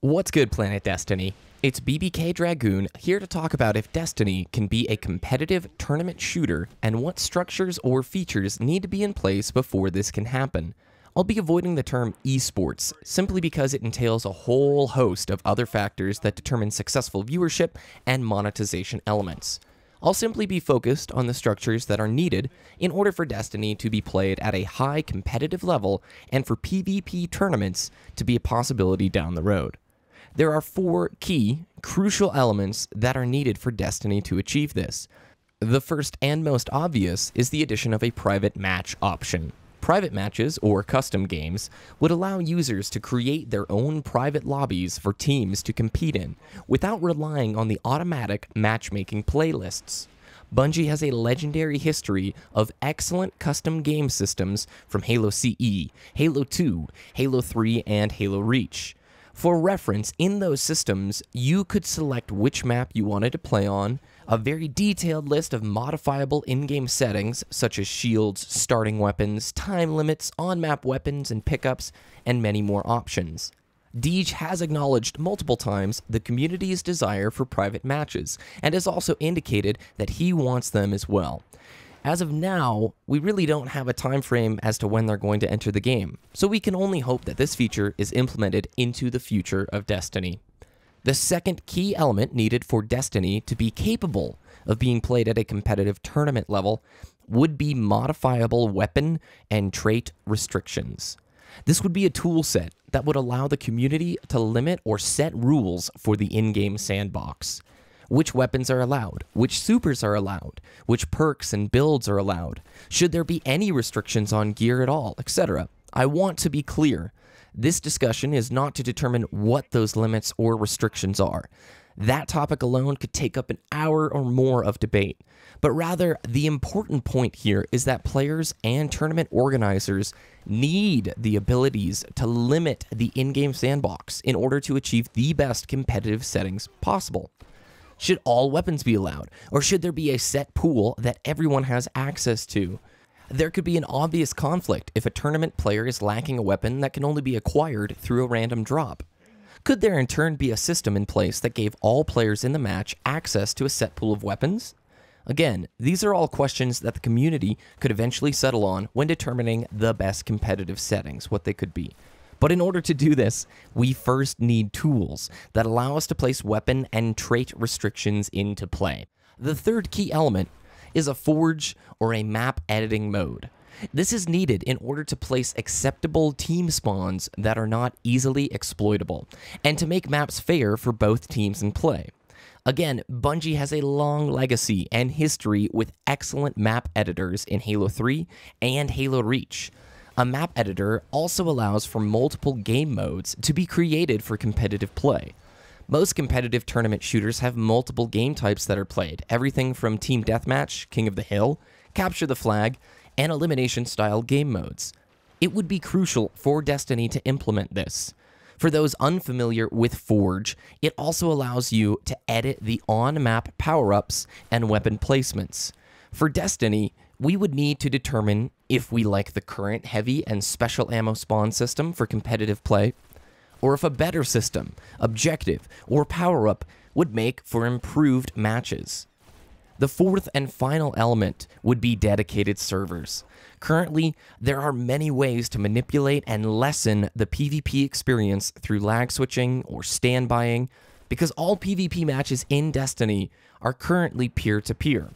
What's good, Planet Destiny? It's BBK Dragoon here to talk about if Destiny can be a competitive tournament shooter and what structures or features need to be in place before this can happen. I'll be avoiding the term esports simply because it entails a whole host of other factors that determine successful viewership and monetization elements. I'll simply be focused on the structures that are needed in order for Destiny to be played at a high competitive level and for PvP tournaments to be a possibility down the road. There are four key, crucial elements that are needed for Destiny to achieve this. The first and most obvious is the addition of a private match option. Private matches, or custom games, would allow users to create their own private lobbies for teams to compete in, without relying on the automatic matchmaking playlists. Bungie has a legendary history of excellent custom game systems from Halo CE, Halo 2, Halo 3, and Halo Reach. For reference, in those systems, you could select which map you wanted to play on, a very detailed list of modifiable in-game settings such as shields, starting weapons, time limits, on-map weapons and pickups, and many more options. Deej has acknowledged multiple times the community's desire for private matches, and has also indicated that he wants them as well. As of now, we really don't have a time frame as to when they're going to enter the game, so we can only hope that this feature is implemented into the future of Destiny. The second key element needed for Destiny to be capable of being played at a competitive tournament level would be modifiable weapon and trait restrictions. This would be a tool set that would allow the community to limit or set rules for the in game sandbox which weapons are allowed, which supers are allowed, which perks and builds are allowed, should there be any restrictions on gear at all, etc. I want to be clear. This discussion is not to determine what those limits or restrictions are. That topic alone could take up an hour or more of debate. But rather, the important point here is that players and tournament organizers need the abilities to limit the in game sandbox in order to achieve the best competitive settings possible. Should all weapons be allowed? Or should there be a set pool that everyone has access to? There could be an obvious conflict if a tournament player is lacking a weapon that can only be acquired through a random drop. Could there in turn be a system in place that gave all players in the match access to a set pool of weapons? Again, these are all questions that the community could eventually settle on when determining the best competitive settings, what they could be. But in order to do this, we first need tools that allow us to place weapon and trait restrictions into play. The third key element is a forge or a map editing mode. This is needed in order to place acceptable team spawns that are not easily exploitable, and to make maps fair for both teams in play. Again, Bungie has a long legacy and history with excellent map editors in Halo 3 and Halo Reach. A map editor also allows for multiple game modes to be created for competitive play. Most competitive tournament shooters have multiple game types that are played, everything from Team Deathmatch, King of the Hill, Capture the Flag, and elimination style game modes. It would be crucial for Destiny to implement this. For those unfamiliar with Forge, it also allows you to edit the on map power ups and weapon placements. For Destiny, we would need to determine if we like the current heavy and special ammo spawn system for competitive play, or if a better system, objective, or power up would make for improved matches. The fourth and final element would be dedicated servers. Currently, there are many ways to manipulate and lessen the PvP experience through lag switching or standbying, because all PvP matches in Destiny are currently peer to peer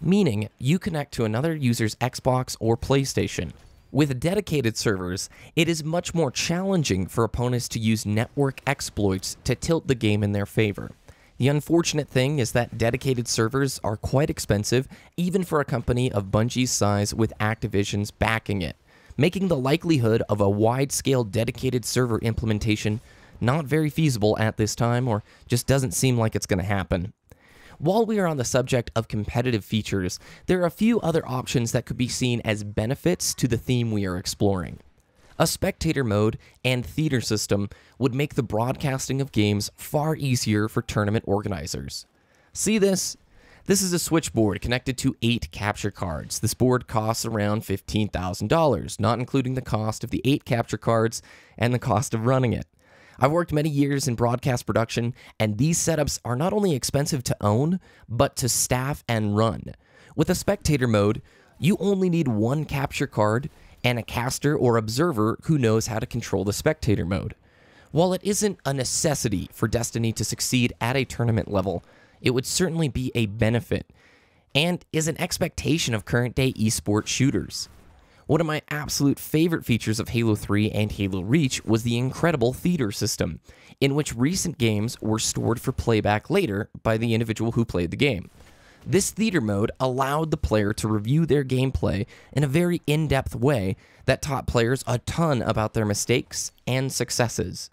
meaning you connect to another user's Xbox or PlayStation. With dedicated servers, it is much more challenging for opponents to use network exploits to tilt the game in their favor. The unfortunate thing is that dedicated servers are quite expensive, even for a company of Bungie's size with Activision's backing it, making the likelihood of a wide scale dedicated server implementation not very feasible at this time or just doesn't seem like it's going to happen. While we are on the subject of competitive features, there are a few other options that could be seen as benefits to the theme we are exploring. A spectator mode and theater system would make the broadcasting of games far easier for tournament organizers. See this? This is a switchboard connected to eight capture cards. This board costs around $15,000, not including the cost of the eight capture cards and the cost of running it. I've worked many years in broadcast production, and these setups are not only expensive to own, but to staff and run. With a spectator mode, you only need one capture card and a caster or observer who knows how to control the spectator mode. While it isn't a necessity for Destiny to succeed at a tournament level, it would certainly be a benefit and is an expectation of current day esports shooters. One of my absolute favorite features of Halo 3 and Halo Reach was the incredible theater system, in which recent games were stored for playback later by the individual who played the game. This theater mode allowed the player to review their gameplay in a very in depth way that taught players a ton about their mistakes and successes.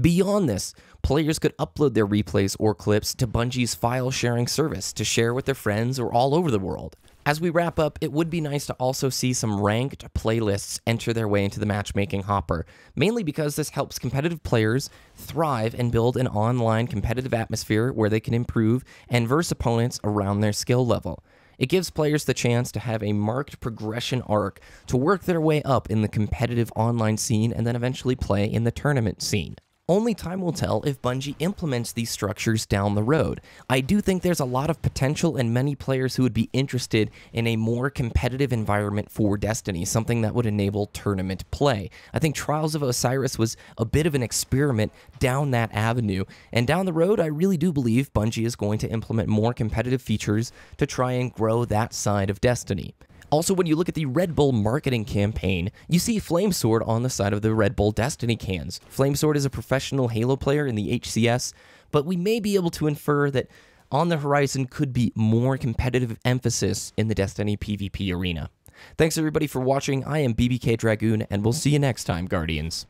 Beyond this, players could upload their replays or clips to Bungie's file sharing service to share with their friends or all over the world. As we wrap up, it would be nice to also see some ranked playlists enter their way into the matchmaking hopper, mainly because this helps competitive players thrive and build an online competitive atmosphere where they can improve and verse opponents around their skill level. It gives players the chance to have a marked progression arc to work their way up in the competitive online scene and then eventually play in the tournament scene. Only time will tell if Bungie implements these structures down the road. I do think there's a lot of potential and many players who would be interested in a more competitive environment for Destiny, something that would enable tournament play. I think Trials of Osiris was a bit of an experiment down that avenue, and down the road, I really do believe Bungie is going to implement more competitive features to try and grow that side of Destiny. Also, when you look at the Red Bull marketing campaign, you see Flame Sword on the side of the Red Bull Destiny cans. Flame Sword is a professional Halo player in the HCS, but we may be able to infer that on the horizon could be more competitive emphasis in the Destiny PvP arena. Thanks everybody for watching. I am BBK Dragoon, and we'll see you next time, Guardians.